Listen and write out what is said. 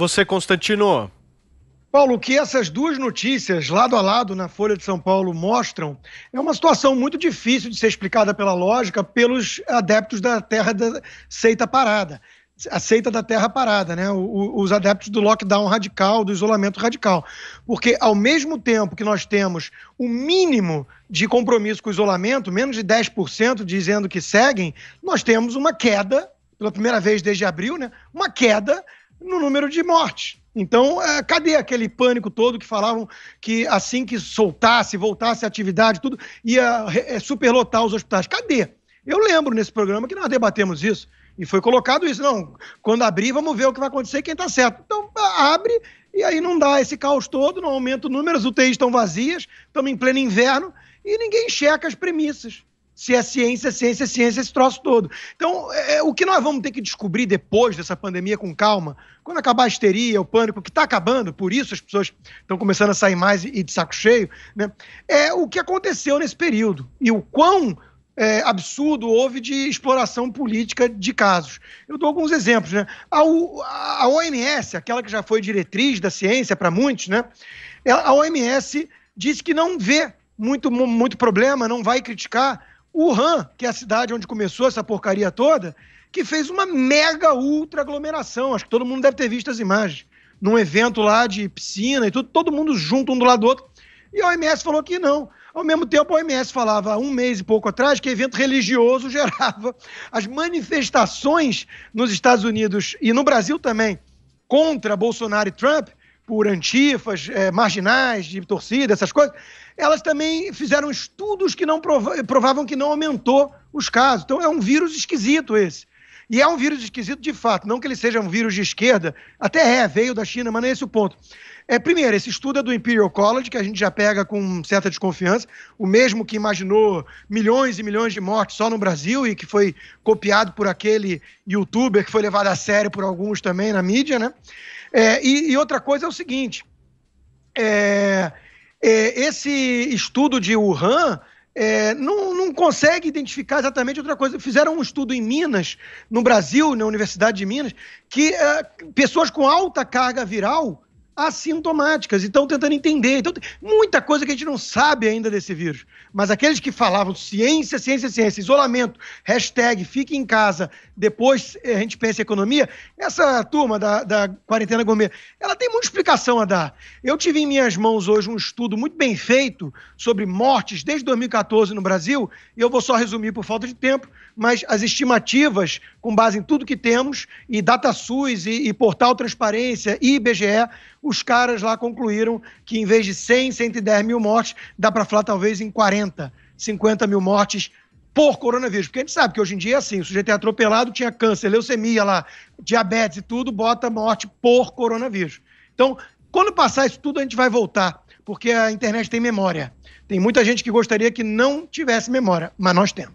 Você, Constantino. Paulo, o que essas duas notícias, lado a lado, na Folha de São Paulo, mostram é uma situação muito difícil de ser explicada pela lógica pelos adeptos da terra da seita parada. A seita da terra parada, né? os adeptos do lockdown radical, do isolamento radical. Porque, ao mesmo tempo que nós temos o mínimo de compromisso com o isolamento, menos de 10% dizendo que seguem, nós temos uma queda pela primeira vez desde abril, né, uma queda no número de mortes. Então, é, cadê aquele pânico todo que falavam que assim que soltasse, voltasse a atividade, tudo, ia é, superlotar os hospitais? Cadê? Eu lembro nesse programa que nós debatemos isso e foi colocado isso. Não, quando abrir, vamos ver o que vai acontecer quem está certo. Então, abre e aí não dá esse caos todo, não aumenta o número, as UTIs estão vazias, estamos em pleno inverno e ninguém checa as premissas se é ciência, é ciência, é ciência, esse troço todo. Então, é, é, o que nós vamos ter que descobrir depois dessa pandemia com calma, quando acabar a histeria, o pânico, que está acabando, por isso as pessoas estão começando a sair mais e de saco cheio, né? É o que aconteceu nesse período e o quão é, absurdo houve de exploração política de casos. Eu dou alguns exemplos, né? A, a OMS, aquela que já foi diretriz da ciência para muitos, né? A OMS disse que não vê muito, muito problema, não vai criticar Wuhan, que é a cidade onde começou essa porcaria toda, que fez uma mega ultra aglomeração. Acho que todo mundo deve ter visto as imagens. Num evento lá de piscina e tudo, todo mundo junto um do lado do outro. E a OMS falou que não. Ao mesmo tempo, a OMS falava um mês e pouco atrás que evento religioso gerava as manifestações nos Estados Unidos e no Brasil também contra Bolsonaro e Trump por antifas, é, marginais de torcida, essas coisas, elas também fizeram estudos que não provavam que não aumentou os casos. Então é um vírus esquisito esse. E é um vírus esquisito de fato, não que ele seja um vírus de esquerda, até é, veio da China, mas não é esse o ponto. É, primeiro, esse estudo é do Imperial College, que a gente já pega com certa desconfiança, o mesmo que imaginou milhões e milhões de mortes só no Brasil e que foi copiado por aquele youtuber que foi levado a sério por alguns também na mídia, né? É, e, e, outra coisa é o seguinte: é, é, esse estudo de Wuhan é, não, não, consegue identificar exatamente outra coisa. Fizeram um estudo em Minas, no Brasil, na Universidade de Minas, que é, pessoas com alta carga viral assintomáticas e estão tentando entender. Então, tem muita coisa que a gente não sabe ainda desse vírus. Mas aqueles que falavam ciência, ciência, ciência, isolamento, hashtag fique em casa, depois eh, a gente pensa em economia, essa turma da, da quarentena gourmet, ela tem muita explicação a dar. Eu tive em minhas mãos hoje um estudo muito bem feito sobre mortes desde 2014 no Brasil, e eu vou só resumir por falta de tempo, mas as estimativas com base em tudo que temos, e DataSUS, e, e Portal Transparência, e IBGE, os caras lá concluíram que em vez de 100, 110 mil mortes, dá para falar talvez em 40, 50 mil mortes por coronavírus. Porque a gente sabe que hoje em dia é assim: o sujeito é atropelado, tinha câncer, leucemia lá, diabetes e tudo, bota morte por coronavírus. Então, quando passar isso tudo, a gente vai voltar, porque a internet tem memória. Tem muita gente que gostaria que não tivesse memória, mas nós temos.